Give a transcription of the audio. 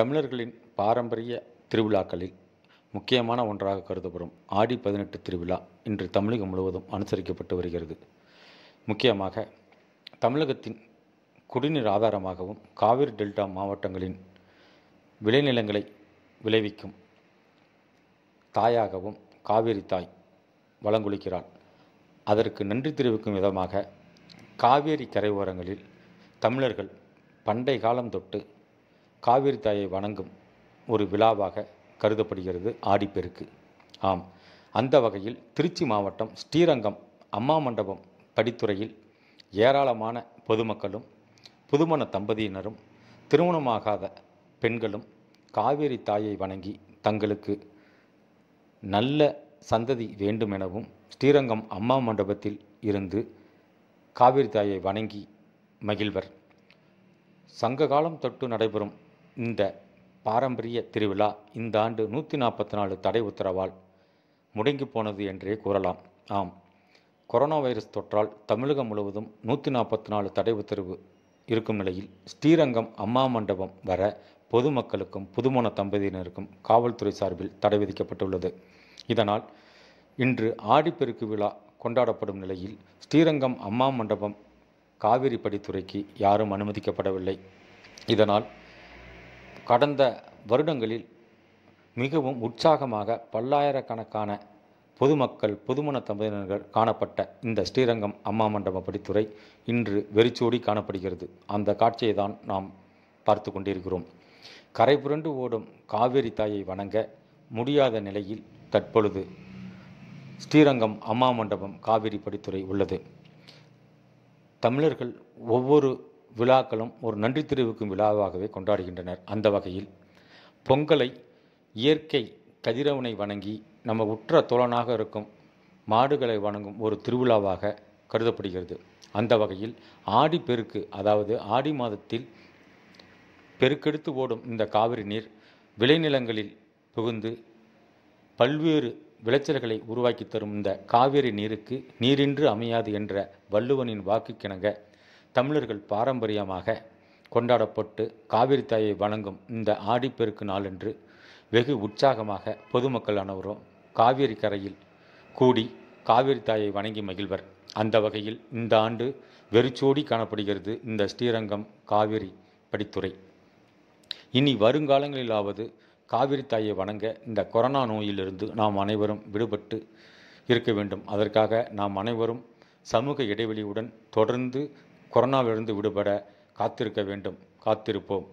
தமிழர்களின் பாரம்பரிய திருவிழாக்களில் முக்கியமான ஒன்றாக கருதப்படும் ஆடி பதினெட்டு திருவிழா இன்று தமிழகம் முழுவதும் அனுசரிக்கப்பட்டு வருகிறது முக்கியமாக தமிழகத்தின் குடிநீர் ஆதாரமாகவும் காவிரி டெல்டா மாவட்டங்களின் விளைநிலங்களை விளைவிக்கும் தாயாகவும் காவிரி தாய் வழங்குளிக்கிறாள் அதற்கு நன்றி தெரிவிக்கும் விதமாக காவேரி கரையோரங்களில் தமிழர்கள் பண்டை காலம் தொட்டு காவிரி தாயை வணங்கும் ஒரு விழாவாக கருதப்படுகிறது ஆடிப்பெருக்கு ஆம் அந்த வகையில் திருச்சி மாவட்டம் ஸ்ரீரங்கம் அம்மா மண்டபம் படித்துறையில் ஏராளமான பொதுமக்களும் புதுமண தம்பதியினரும் திருமணமாகாத பெண்களும் காவேரி தாயை வணங்கி தங்களுக்கு நல்ல சந்ததி வேண்டுமெனவும் ஸ்ரீரங்கம் அம்மா மண்டபத்தில் இருந்து காவிரி தாயை வணங்கி மகிழ்வர் சங்ககாலம் தொட்டு நடைபெறும் இந்த பாரம்பரிய திருவிழா இந்த ஆண்டு நூற்றி நாற்பத்தி நாலு தடை உத்தரவால் முடங்கி போனது என்றே கூறலாம் ஆம் கொரோனா வைரஸ் தொற்றால் தமிழகம் முழுவதும் நூற்றி நாற்பத்தி நாலு தடை உத்தரவு இருக்கும் நிலையில் ஸ்ரீரங்கம் அம்மா மண்டபம் வர பொதுமக்களுக்கும் புதுமண தம்பதியினருக்கும் காவல்துறை சார்பில் தடை விதிக்கப்பட்டுள்ளது இதனால் இன்று ஆடிப்பெருக்கு விழா கொண்டாடப்படும் நிலையில் ஸ்ரீரங்கம் அம்மா மண்டபம் காவிரி படித்துறைக்கு யாரும் அனுமதிக்கப்படவில்லை இதனால் கடந்த வருடங்களில் மிகவும் உற்சாகமாக பல்லாயிரக்கணக்கான பொதுமக்கள் பொதுமண தம்பதியினர்கள் காணப்பட்ட இந்த ஸ்ரீரங்கம் அம்மா மண்டப படித்துறை இன்று வெறிச்சோடி காணப்படுகிறது அந்த காட்சியை தான் நாம் பார்த்து கொண்டிருக்கிறோம் கரை புரண்டு ஓடும் காவேரி தாயை வணங்க முடியாத நிலையில் தற்பொழுது ஸ்ரீரங்கம் அம்மா மண்டபம் காவிரி படித்துறை உள்ளது தமிழர்கள் ஒவ்வொரு விழாக்களும் ஒரு நன்றி தெரிவிக்கும் விழாவாகவே கொண்டாடுகின்றனர் அந்த வகையில் பொங்கலை இயற்கை கதிரவனை வணங்கி நம்ம உற்ற தோழனாக இருக்கும் மாடுகளை வணங்கும் ஒரு திருவிழாவாக கருதப்படுகிறது அந்த வகையில் ஆடி பெருக்கு அதாவது ஆடி மாதத்தில் பெருக்கெடுத்து ஓடும் இந்த காவிரி நீர் விளைநிலங்களில் புகுந்து பல்வேறு விளைச்சல்களை உருவாக்கி தரும் இந்த காவிரி நீருக்கு நீரின்று அமையாது என்ற வள்ளுவனின் வாக்குக்கிணங்க தமிழர்கள் பாரம்பரியமாக கொண்டாடப்பட்டு காவிரி தாயை வணங்கும் இந்த ஆடிப்பெருக்கு நாளன்று வெகு உற்சாகமாக பொதுமக்கள் அனைவரும் காவிரி கரையில் கூடி காவிரி தாயை வணங்கி மகிழ்வர் அந்த வகையில் இந்த ஆண்டு வெறிச்சோடி காணப்படுகிறது இந்த ஸ்ரீரங்கம் காவிரி படித்துறை இனி வருங்காலங்களிலாவது காவிரி தாயை வணங்க இந்த கொரோனா நோயிலிருந்து நாம் அனைவரும் விடுபட்டு இருக்க வேண்டும் அதற்காக நாம் அனைவரும் சமூக இடைவெளியுடன் தொடர்ந்து கொரோனாவிலிருந்து விடுபட காத்திருக்க வேண்டும் காத்திருப்போம்